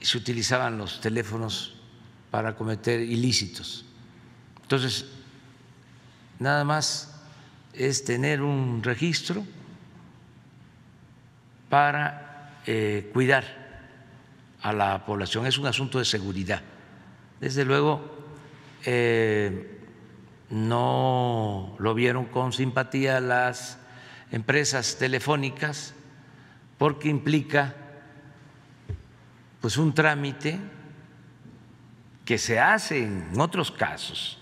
se utilizaban los teléfonos para cometer ilícitos. Entonces, nada más es tener un registro para eh, cuidar a la población. Es un asunto de seguridad. Desde luego, eh, no lo vieron con simpatía las empresas telefónicas porque implica pues un trámite que se hace en otros casos